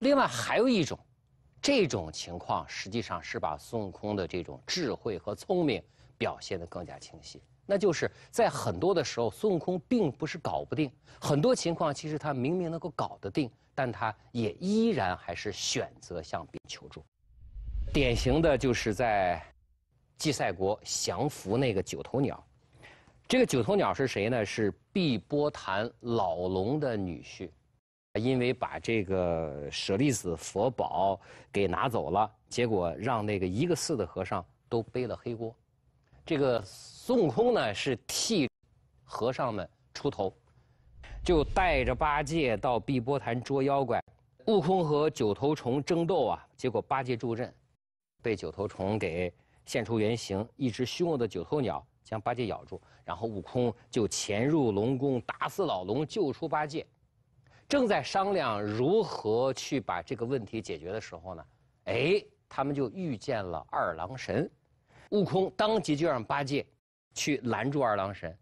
另外还有一种，这种情况实际上是把孙悟空的这种智慧和聪明表现得更加清晰。那就是在很多的时候，孙悟空并不是搞不定，很多情况其实他明明能够搞得定，但他也依然还是选择向别人求助。典型的就是在祭赛国降服那个九头鸟，这个九头鸟是谁呢？是碧波潭老龙的女婿。因为把这个舍利子佛宝给拿走了，结果让那个一个寺的和尚都背了黑锅。这个孙悟空呢是替和尚们出头，就带着八戒到碧波潭捉妖怪。悟空和九头虫争斗啊，结果八戒助阵，被九头虫给现出原形，一只凶恶的九头鸟将八戒咬住，然后悟空就潜入龙宫，打死老龙，救出八戒。正在商量如何去把这个问题解决的时候呢，哎，他们就遇见了二郎神，悟空当即就让八戒去拦住二郎神，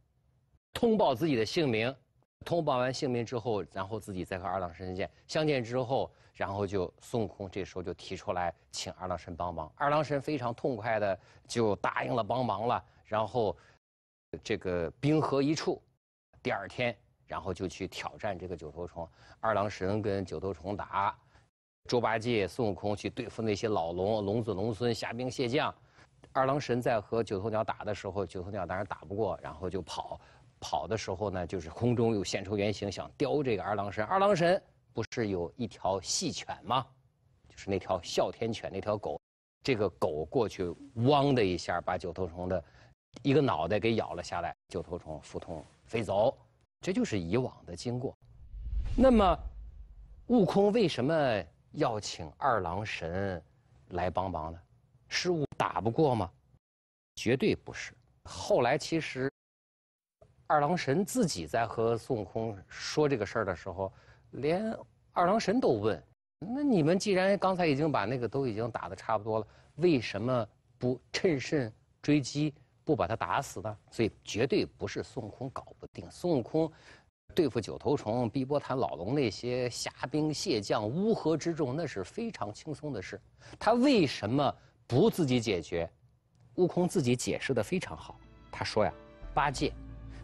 通报自己的姓名，通报完姓名之后，然后自己再和二郎神见相见之后，然后就孙悟空这时候就提出来请二郎神帮忙，二郎神非常痛快的就答应了帮忙了，然后这个冰河一处，第二天。然后就去挑战这个九头虫，二郎神跟九头虫打，猪八戒、孙悟空去对付那些老龙、龙子、龙孙、虾兵蟹将。二郎神在和九头鸟打的时候，九头鸟当然打不过，然后就跑。跑的时候呢，就是空中又现出原形，想叼这个二郎神。二郎神不是有一条细犬吗？就是那条哮天犬，那条狗。这个狗过去，汪的一下，把九头虫的一个脑袋给咬了下来。九头虫腹痛飞走。这就是以往的经过。那么，悟空为什么要请二郎神来帮忙呢？是悟打不过吗？绝对不是。后来其实，二郎神自己在和孙悟空说这个事儿的时候，连二郎神都问：“那你们既然刚才已经把那个都已经打的差不多了，为什么不趁胜追击？”不把他打死呢？所以绝对不是孙悟空搞不定。孙悟空对付九头虫、碧波潭老龙那些虾兵蟹将、乌合之众，那是非常轻松的事。他为什么不自己解决？悟空自己解释的非常好。他说呀：“八戒，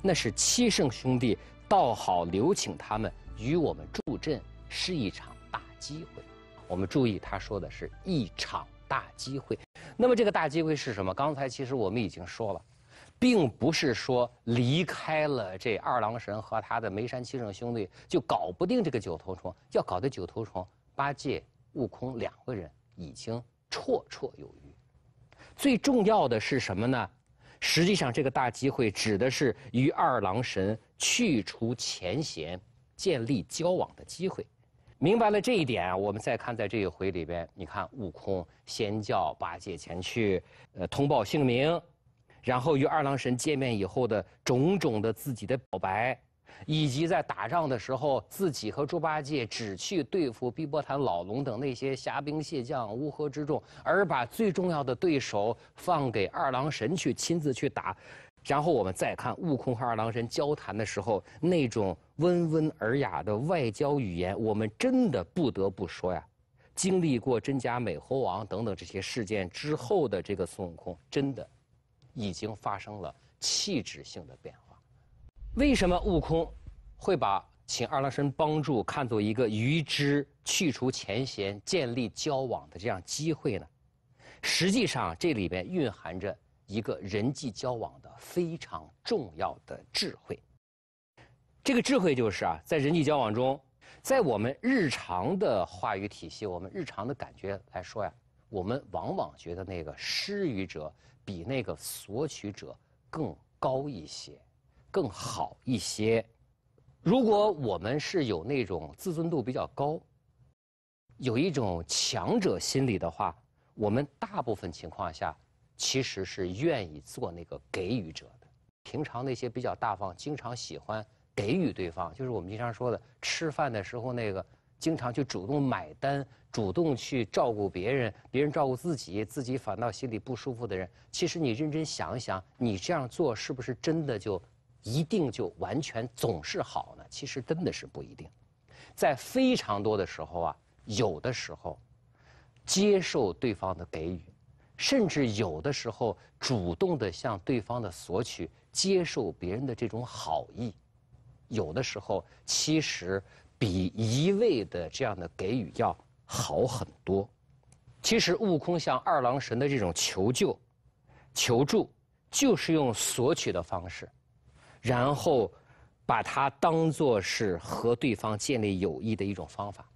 那是七圣兄弟，倒好留请他们与我们助阵，是一场大机会。”我们注意他说的是一场大机会。那么这个大机会是什么？刚才其实我们已经说了，并不是说离开了这二郎神和他的梅山七圣兄弟就搞不定这个九头虫。要搞的九头虫，八戒、悟空两个人已经绰绰有余。最重要的是什么呢？实际上这个大机会指的是与二郎神去除前嫌、建立交往的机会。明白了这一点，我们再看在这一回里边，你看悟空先叫八戒前去，呃通报姓名，然后与二郎神见面以后的种种的自己的表白，以及在打仗的时候自己和猪八戒只去对付碧波潭老龙等那些虾兵蟹将乌合之众，而把最重要的对手放给二郎神去亲自去打。然后我们再看悟空和二郎神交谈的时候，那种温文尔雅的外交语言，我们真的不得不说呀。经历过真假美猴王等等这些事件之后的这个孙悟空，真的已经发生了气质性的变化。为什么悟空会把请二郎神帮助看作一个与之去除前嫌、建立交往的这样机会呢？实际上，这里面蕴含着。一个人际交往的非常重要的智慧，这个智慧就是啊，在人际交往中，在我们日常的话语体系、我们日常的感觉来说呀，我们往往觉得那个施予者比那个索取者更高一些，更好一些。如果我们是有那种自尊度比较高，有一种强者心理的话，我们大部分情况下。其实是愿意做那个给予者的。平常那些比较大方、经常喜欢给予对方，就是我们经常说的吃饭的时候那个，经常去主动买单、主动去照顾别人、别人照顾自己，自己反倒心里不舒服的人。其实你认真想一想，你这样做是不是真的就一定就完全总是好呢？其实真的是不一定。在非常多的时候啊，有的时候接受对方的给予。甚至有的时候主动的向对方的索取，接受别人的这种好意，有的时候其实比一味的这样的给予要好很多。其实，悟空向二郎神的这种求救、求助，就是用索取的方式，然后把它当作是和对方建立友谊的一种方法。